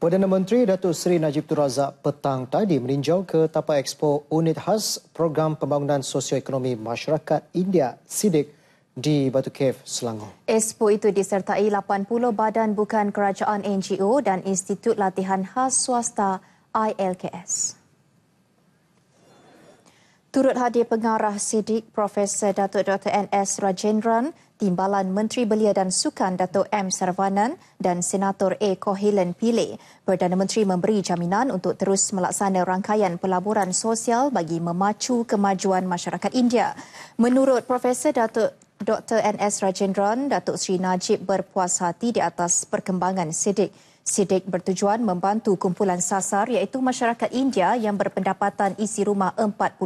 Perdana Menteri Datuk Seri Najib Tun Razak petang tadi meninjau ke tapak Expo unit khas Program Pembangunan Sosioekonomi Masyarakat India Sidik di Batu Cave, Selangor. Expo itu disertai 80 badan bukan kerajaan NGO dan Institut Latihan Khas Swasta ILKS. Turut hadir pengarah sidik Profesor Datuk Dr. NS Rajendran, Timbalan Menteri Belia dan Sukan Datuk M. Sarvanan dan Senator A. Kohilan Pile, Perdana Menteri memberi jaminan untuk terus melaksana rangkaian pelaburan sosial bagi memacu kemajuan masyarakat India. Menurut Profesor Datuk Dr. NS Rajendran, Datuk Sri Najib berpuas hati di atas perkembangan sidik Sidik bertujuan membantu kumpulan sasar iaitu masyarakat India yang berpendapatan isi rumah 40%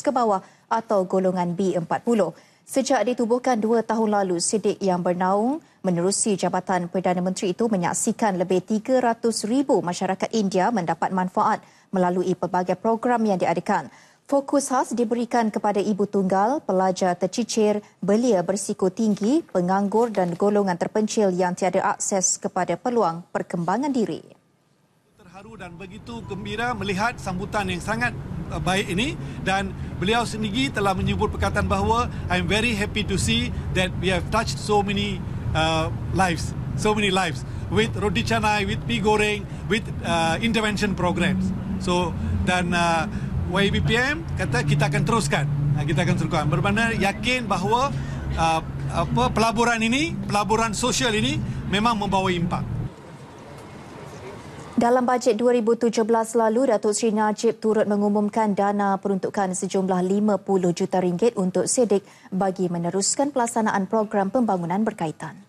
ke bawah atau golongan B40. Sejak ditubuhkan dua tahun lalu, Sidik yang bernaung menerusi Jabatan Perdana Menteri itu menyaksikan lebih 300,000 masyarakat India mendapat manfaat melalui pelbagai program yang diadakan. Fokus khas diberikan kepada ibu tunggal, pelajar tercicir, belia bersiko tinggi, penganggur dan golongan terpencil yang tiada akses kepada peluang perkembangan diri. Terharu dan begitu gembira melihat sambutan yang sangat eh, baik ini dan beliau sendiri telah menyebut perkataan bahawa I'm very happy to see that we have touched so many uh, lives, so many lives with roti canai, with mi with uh, intervention programs. So dan uh, YBPM kata kita akan teruskan ha, kita akan teruskan bermakna yakin bahawa uh, apa pelaburan ini pelaburan sosial ini memang membawa impak dalam bajet 2017 lalu, Datuk Seri Najib turut mengumumkan dana peruntukan sejumlah 50 juta ringgit untuk sedek bagi meneruskan pelaksanaan program pembangunan berkaitan.